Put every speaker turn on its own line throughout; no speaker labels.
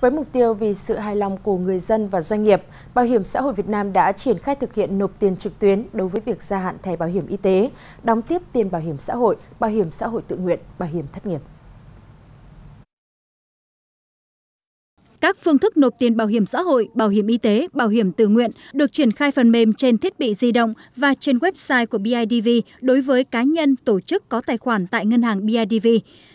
Với mục tiêu vì sự hài lòng của người dân và doanh nghiệp, Bảo hiểm xã hội Việt Nam đã triển khai thực hiện nộp tiền trực tuyến đối với việc gia hạn thẻ bảo hiểm y tế, đóng tiếp tiền bảo hiểm xã hội, bảo hiểm xã hội tự nguyện, bảo hiểm thất nghiệp.
các phương thức nộp tiền bảo hiểm xã hội bảo hiểm y tế bảo hiểm tự nguyện được triển khai phần mềm trên thiết bị di động và trên website của bidv đối với cá nhân tổ chức có tài khoản tại ngân hàng bidv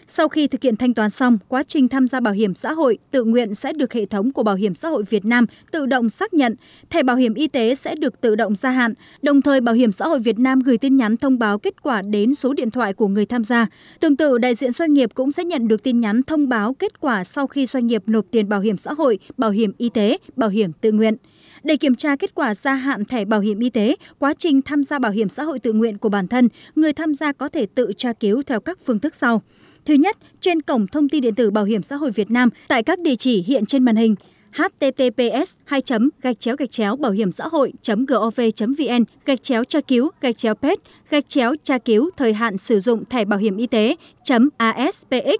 sau khi thực hiện thanh toán xong quá trình tham gia bảo hiểm xã hội tự nguyện sẽ được hệ thống của bảo hiểm xã hội việt nam tự động xác nhận thẻ bảo hiểm y tế sẽ được tự động gia hạn đồng thời bảo hiểm xã hội việt nam gửi tin nhắn thông báo kết quả đến số điện thoại của người tham gia tương tự đại diện doanh nghiệp cũng sẽ nhận được tin nhắn thông báo kết quả sau khi doanh nghiệp nộp tiền bảo hiểm hiểm xã hội bảo hiểm y tế bảo hiểm tự nguyện để kiểm tra kết quả gia hạn thẻ bảo hiểm y tế quá trình tham gia bảo hiểm xã hội tự nguyện của bản thân người tham gia có thể tự tra cứu theo các phương thức sau thứ nhất trên cổng thông tin điện tử bảo hiểm xã hội việt nam tại các địa chỉ hiện trên màn hình https 2 gạch chéo gạch chéo bảo hiểm xã hội gov vn gạch chéo tra cứu gạch chéo pet gạch chéo tra cứu thời hạn sử dụng thẻ bảo hiểm y tế aspx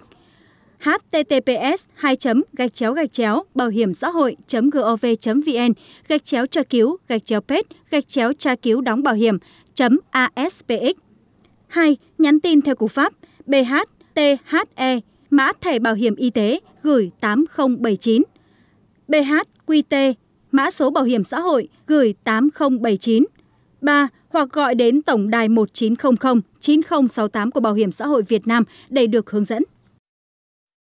https 2 gạch chéo gạch chéo bảo hiểm xã hội gov vn gạch chéo tra cứu gạch chéo pet gạch chéo tra cứu đóng bảo hiểm aspx 2. Nhắn tin theo cú pháp BHTHE mã thẻ bảo hiểm y tế gửi 8079 BHQT mã số bảo hiểm xã hội gửi 8079 3. Hoặc gọi đến tổng đài 1900 9068 của Bảo hiểm xã hội Việt Nam để được hướng dẫn.